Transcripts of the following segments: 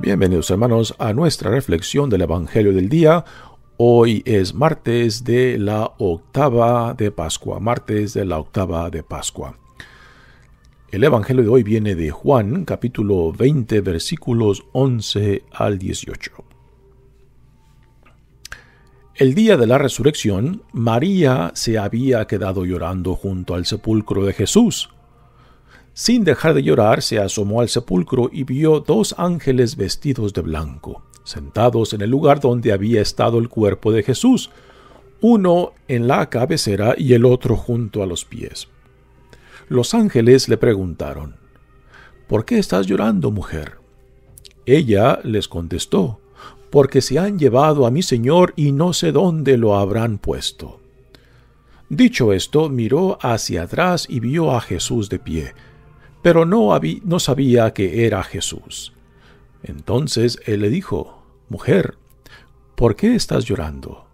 Bienvenidos hermanos a nuestra reflexión del Evangelio del Día. Hoy es martes de la octava de Pascua, martes de la octava de Pascua. El Evangelio de hoy viene de Juan capítulo 20 versículos 11 al 18. El día de la resurrección, María se había quedado llorando junto al sepulcro de Jesús sin dejar de llorar, se asomó al sepulcro y vio dos ángeles vestidos de blanco, sentados en el lugar donde había estado el cuerpo de Jesús, uno en la cabecera y el otro junto a los pies. Los ángeles le preguntaron, ¿Por qué estás llorando, mujer? Ella les contestó, porque se han llevado a mi señor y no sé dónde lo habrán puesto. Dicho esto, miró hacia atrás y vio a Jesús de pie, pero no, no sabía que era Jesús. Entonces él le dijo, Mujer, ¿por qué estás llorando?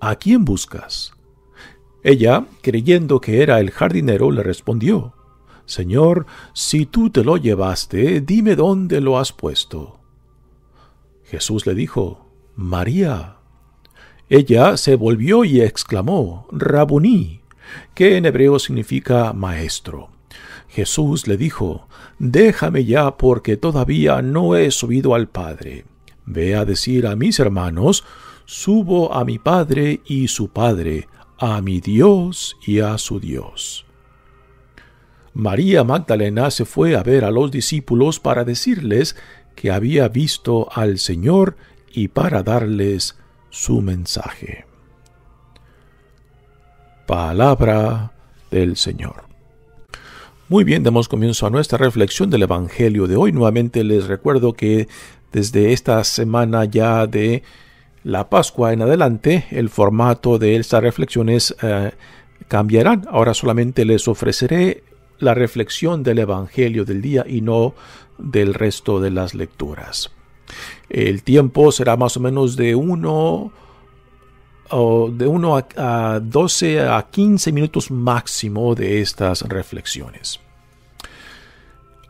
¿A quién buscas? Ella, creyendo que era el jardinero, le respondió, Señor, si tú te lo llevaste, dime dónde lo has puesto. Jesús le dijo, María. Ella se volvió y exclamó, Rabuní, que en hebreo significa maestro. Jesús le dijo, Déjame ya porque todavía no he subido al Padre. Ve a decir a mis hermanos, Subo a mi Padre y su Padre, a mi Dios y a su Dios. María Magdalena se fue a ver a los discípulos para decirles que había visto al Señor y para darles su mensaje. Palabra del Señor. Muy bien, damos comienzo a nuestra reflexión del Evangelio de hoy. Nuevamente les recuerdo que desde esta semana ya de la Pascua en adelante, el formato de estas reflexiones eh, cambiarán. Ahora solamente les ofreceré la reflexión del Evangelio del día y no del resto de las lecturas. El tiempo será más o menos de uno de 1 a, a 12 a 15 minutos máximo de estas reflexiones.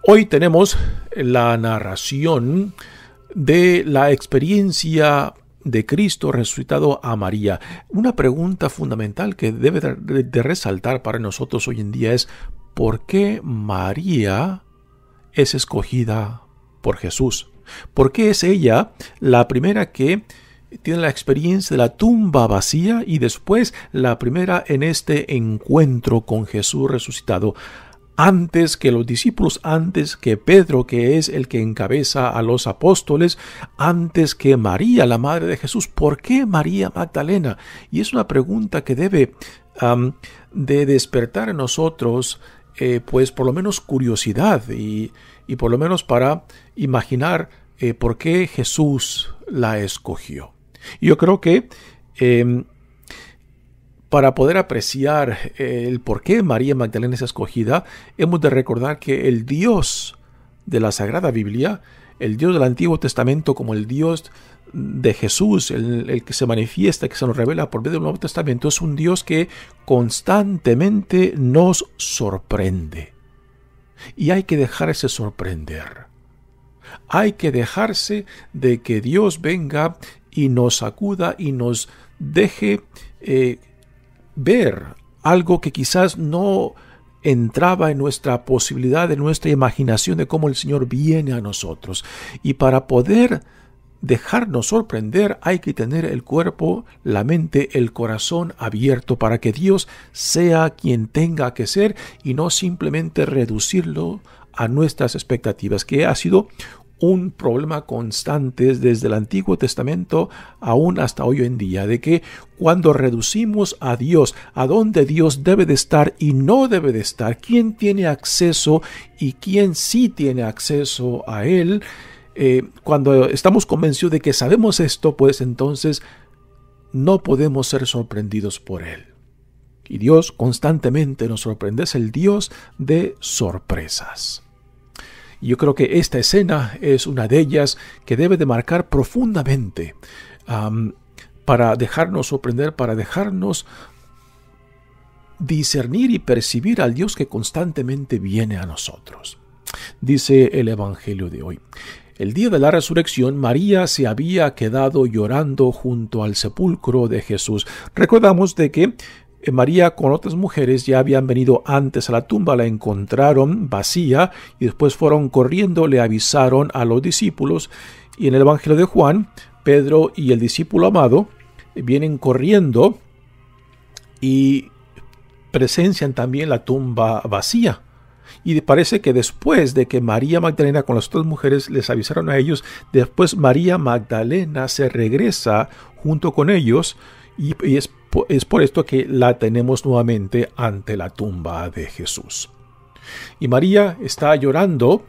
Hoy tenemos la narración de la experiencia de Cristo resucitado a María. Una pregunta fundamental que debe de resaltar para nosotros hoy en día es ¿por qué María es escogida por Jesús? ¿Por qué es ella la primera que tiene la experiencia de la tumba vacía y después la primera en este encuentro con Jesús resucitado. Antes que los discípulos, antes que Pedro, que es el que encabeza a los apóstoles, antes que María, la madre de Jesús. ¿Por qué María Magdalena? Y es una pregunta que debe de despertar en nosotros, eh, pues por lo menos curiosidad y, por lo menos para imaginar eh, por qué Jesús la escogió. Yo creo que em, para poder apreciar eh, el por qué María Magdalena es escogida, hemos de recordar que el Dios de la Sagrada Biblia, el Dios del Antiguo Testamento como el Dios de Jesús, el, el, que se manifiesta, que se nos revela por medio del Nuevo Testamento, es un Dios que constantemente nos sorprende. Y hay que dejarse sorprender. Hay que dejarse de que Dios venga y nos acuda y nos deje eh, ver algo que quizás no entraba en nuestra posibilidad, en nuestra imaginación de cómo el Señor viene a nosotros. Y para poder dejarnos sorprender hay que tener el cuerpo, la mente, el corazón abierto para que Dios sea quien tenga que ser y no simplemente reducirlo a nuestras expectativas, que ha sido un problema constante desde el Antiguo Testamento aún hasta hoy en día, de que cuando reducimos a Dios, a dónde Dios debe de estar y no debe de estar, quién tiene acceso y quién sí tiene acceso a Él, eh, cuando estamos convencidos de que sabemos esto, pues entonces no podemos ser sorprendidos por Él. Y Dios constantemente nos sorprende, es el Dios de sorpresas yo creo que esta escena es una de ellas que debe de marcar profundamente para dejarnos sorprender, para dejarnos discernir y percibir al Dios que constantemente viene a nosotros. Dice el Evangelio de hoy. El día de la resurrección, María se había quedado llorando junto al sepulcro de Jesús. Recordamos de que eh, María con otras mujeres ya habían venido antes a la tumba, la encontraron vacía y después fueron corriendo, le avisaron a los discípulos y en el Evangelio de Juan, Pedro y el discípulo amado vienen corriendo y presencian también la tumba vacía. Y parece que después de que María Magdalena con las otras mujeres les avisaron a ellos, después María Magdalena se regresa junto con ellos y, es es por esto que la tenemos nuevamente ante la tumba de Jesús. Y María está llorando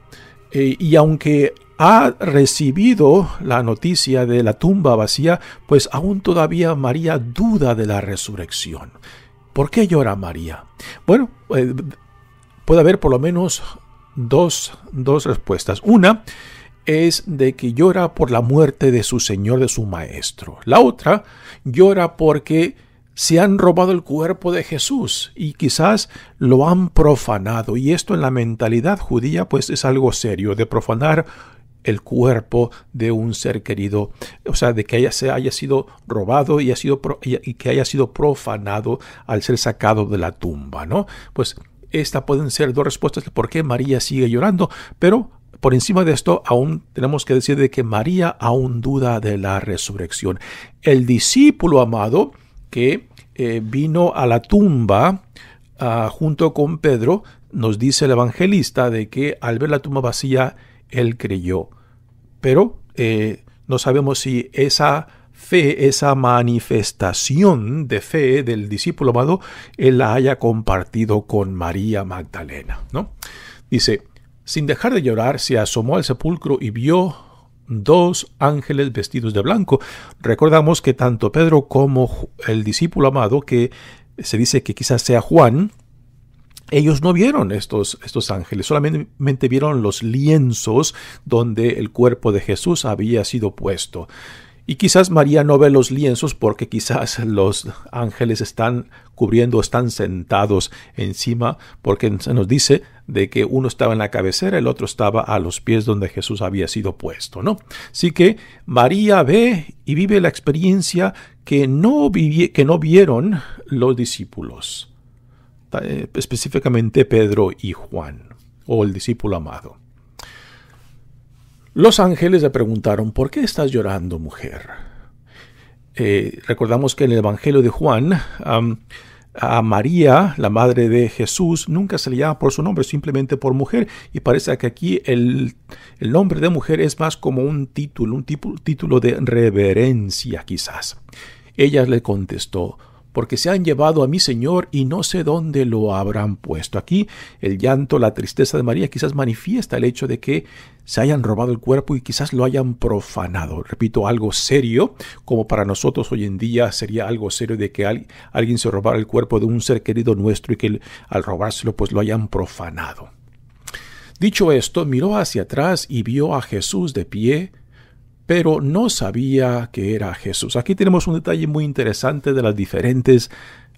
eh, y aunque ha recibido la noticia de la tumba vacía, pues aún todavía María duda de la resurrección. ¿Por qué llora María? Bueno, eh, puede haber por lo menos dos, dos respuestas. Una es de que llora por la muerte de su Señor, de su Maestro. La otra llora porque se han robado el cuerpo de Jesús y quizás lo han profanado. Y esto en la mentalidad judía pues es algo serio, de profanar el cuerpo de un ser querido, o sea, de que haya, se haya sido robado y, ha sido y, que haya sido profanado al ser sacado de la tumba, ¿no? Pues estas pueden ser dos respuestas de por qué María sigue llorando, pero por encima de esto, aún tenemos que decir de que María aún duda de la resurrección. El discípulo amado, que eh, vino a la tumba ah, junto con Pedro, nos dice el evangelista de que al ver la tumba vacía, él creyó. Pero eh, no sabemos si esa fe, esa manifestación de fe del discípulo amado, él la haya compartido con María Magdalena. ¿no? Dice, sin dejar de llorar, se asomó al sepulcro y vio dos ángeles vestidos de blanco. Recordamos que tanto Pedro como el discípulo amado, que se dice que quizás sea Juan, ellos no vieron estos, estos ángeles, solamente vieron los lienzos donde el cuerpo de Jesús había sido puesto. Y quizás María no ve los lienzos porque quizás los ángeles están cubriendo, están sentados encima, porque se nos dice de que uno estaba en la cabecera, el otro estaba a los pies donde Jesús había sido puesto, ¿no? Así que María ve y vive la experiencia que no, que no vieron los discípulos, eh, específicamente Pedro y Juan, o el discípulo amado. Los ángeles le preguntaron, ¿por qué estás llorando, mujer? Eh, recordamos que en el Evangelio de Juan, a María, la madre de Jesús, nunca se le llama por su nombre, simplemente por mujer. Y parece que aquí el, el nombre de mujer es más como un título, un título de reverencia quizás. Ella le contestó, porque se han llevado a mi Señor y no sé dónde lo habrán puesto. Aquí el llanto, la tristeza de María quizás manifiesta el hecho de que se hayan robado el cuerpo y quizás lo hayan profanado. Repito, algo serio, como para nosotros hoy en día sería algo serio de que alguien se robara el cuerpo de un ser querido nuestro y que al robárselo pues lo hayan profanado. Dicho esto, miró hacia atrás y vio a Jesús de pie, pero no sabía que era Jesús. Aquí tenemos un detalle muy interesante de las diferentes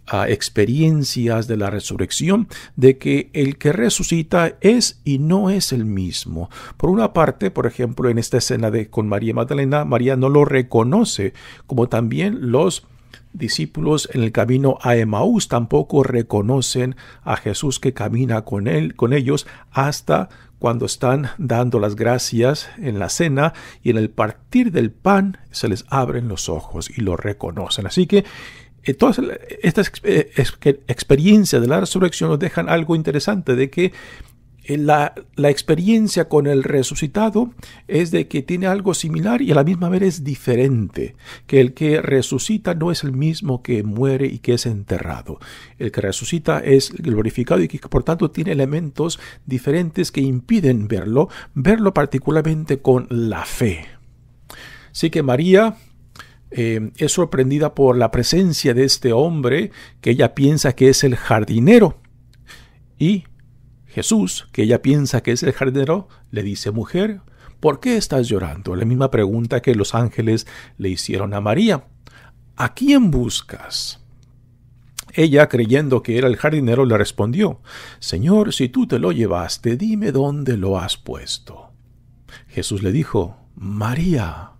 ah, experiencias de la resurrección, de que el que resucita es y no es el mismo. Por una parte, por ejemplo, en esta escena de con María Magdalena, María no lo reconoce, como también los discípulos en el camino a Emaús tampoco reconocen a Jesús que camina con él, con ellos hasta cuando están dando las gracias en la cena y en el partir del pan se les abren los ojos y lo reconocen. Así que eh, todas estas eh, experiencias de la resurrección nos dejan algo interesante de que la, experiencia con el resucitado es de que tiene algo similar y a la misma vez es diferente, que el que resucita no es el mismo que muere y que es enterrado. El que resucita es glorificado y que por tanto tiene elementos diferentes que impiden verlo, verlo particularmente con la fe. Así que María eh, es sorprendida por la presencia de este hombre que ella piensa que es el jardinero y Jesús, que ella piensa que es el jardinero, le dice, mujer, ¿por qué estás llorando? La misma pregunta que los ángeles le hicieron a María. ¿A quién buscas? Ella, creyendo que era el jardinero, le respondió, Señor, si tú te lo llevaste, dime dónde lo has puesto. Jesús le dijo, María.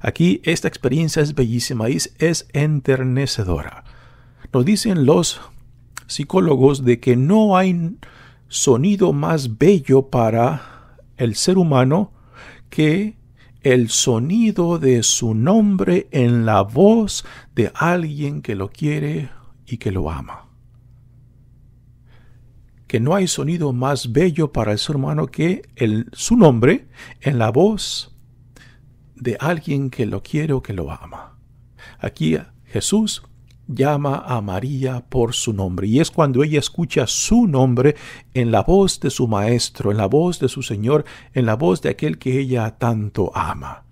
Aquí esta experiencia es bellísima y es enternecedora. Nos dicen los psicólogos de que no hay sonido más bello para el ser humano que el sonido de su nombre en la voz de alguien que lo quiere y que lo ama. Que no hay sonido más bello para el ser humano que el, su nombre en la voz de alguien que lo quiere o que lo ama. Aquí Jesús llama a María por su nombre. Y es cuando ella escucha su nombre en la voz de su Maestro, en la voz de su Señor, en la voz de aquel que ella tanto ama.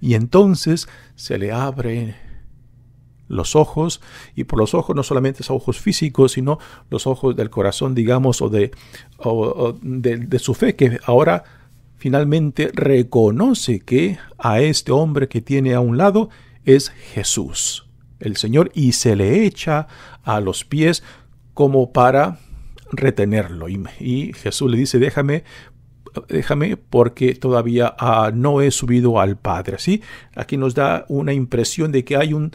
Y entonces se le abren los ojos, y por los ojos no solamente son ojos físicos, sino los ojos del corazón, digamos, o de, de, de su fe, que ahora finalmente reconoce que a este hombre que tiene a un lado es Jesús el Señor y se le echa a los pies como para retenerlo. Y, Jesús le dice, déjame, déjame porque todavía ah, no he subido al Padre. así Aquí nos da una impresión de que hay un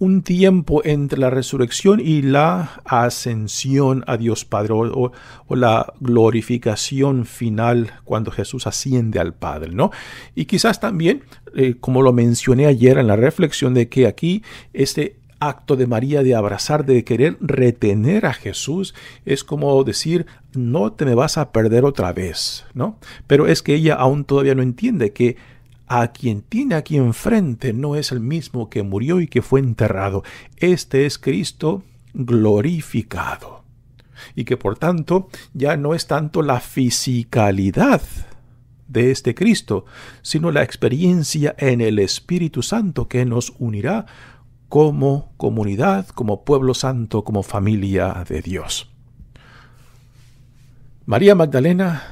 un tiempo entre la resurrección y la ascensión a Dios Padre o, la glorificación final cuando Jesús asciende al Padre, ¿no? Y quizás también, eh, como lo mencioné ayer en la reflexión de que aquí este acto de María de abrazar, de querer retener a Jesús, es como decir, no te me vas a perder otra vez, ¿no? Pero es que ella aún todavía no entiende que a quien tiene aquí enfrente no es el mismo que murió y que fue enterrado. Este es Cristo glorificado. Y que por tanto ya no es tanto la fisicalidad de este Cristo, sino la experiencia en el Espíritu Santo que nos unirá como comunidad, como pueblo santo, como familia de Dios. María Magdalena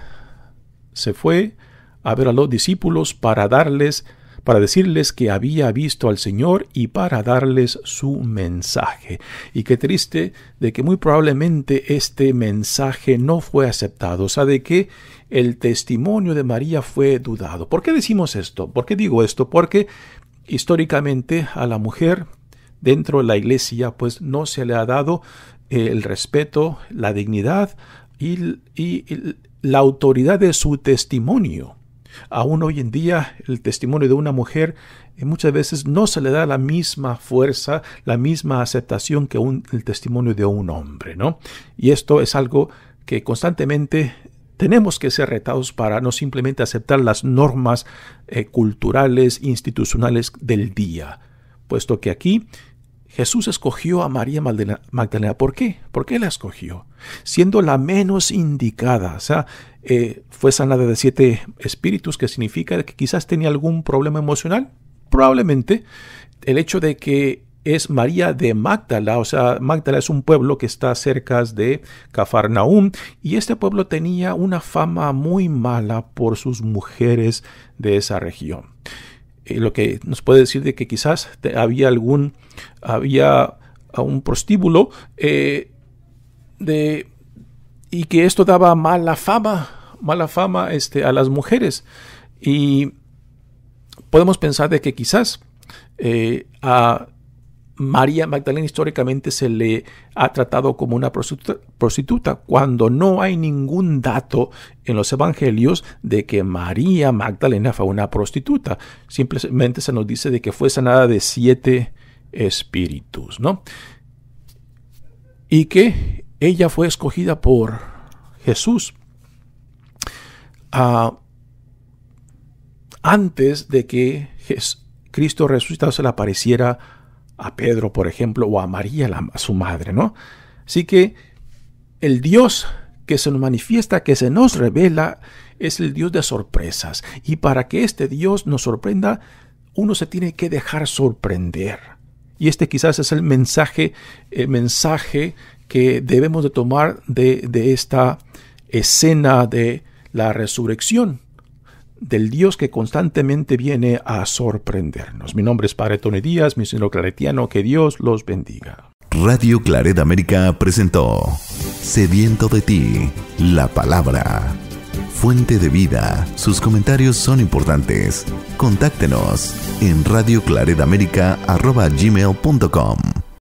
se fue a ver a los discípulos para darles para decirles que había visto al Señor y para darles su mensaje. Y qué triste de que muy probablemente este mensaje no fue aceptado, o sea, de que el testimonio de María fue dudado. ¿Por qué decimos esto? ¿Por qué digo esto? Porque históricamente a la mujer dentro de la iglesia pues no se le ha dado eh, el respeto, la dignidad y la autoridad de su testimonio. Aún hoy en día el testimonio de una mujer eh, muchas veces no se le da la misma fuerza, la misma aceptación que el testimonio de un hombre, ¿no? Y esto es algo que constantemente tenemos que ser retados para no simplemente aceptar las normas eh, culturales, institucionales del día, puesto que aquí Jesús escogió a María Magdalena. ¿Por qué? ¿Por qué la escogió? Siendo la menos indicada. O sea, eh, fue sanada de siete espíritus, que significa que quizás tenía algún problema emocional. Probablemente el hecho de que es María de Magdala, o sea, Magdala es un pueblo que está cerca de Cafarnaúm, y este pueblo tenía una fama muy mala por sus mujeres de esa región. Eh, lo que nos puede decir de que quizás había algún, había ah, un prostíbulo eh, de, y que esto daba mala fama, mala fama este, a las mujeres. Y podemos pensar de que quizás eh, a María Magdalena históricamente se le ha tratado como una prostituta, cuando no hay ningún dato en los evangelios de que María Magdalena fue una prostituta. Simplemente se nos dice de que fue sanada de siete espíritus, ¿no? Y que ella fue escogida por Jesús. Ah, antes de que Cristo resucitado se le apareciera a Pedro, por ejemplo, o a María, la, su madre, ¿no? Así que el Dios que se nos manifiesta, que se nos revela, es el Dios de sorpresas. Y para que este Dios nos sorprenda, uno se tiene que dejar sorprender. Y este quizás es el mensaje, el mensaje que debemos de tomar de, de esta escena de la resurrección del Dios que constantemente viene a sorprendernos. Mi nombre es Padre mi Díaz, claretiano, que Dios los bendiga. Radio Claret América presentó Sediento de ti, la palabra. Fuente de vida, sus comentarios son importantes. Contáctenos en radioclaretamérica.com.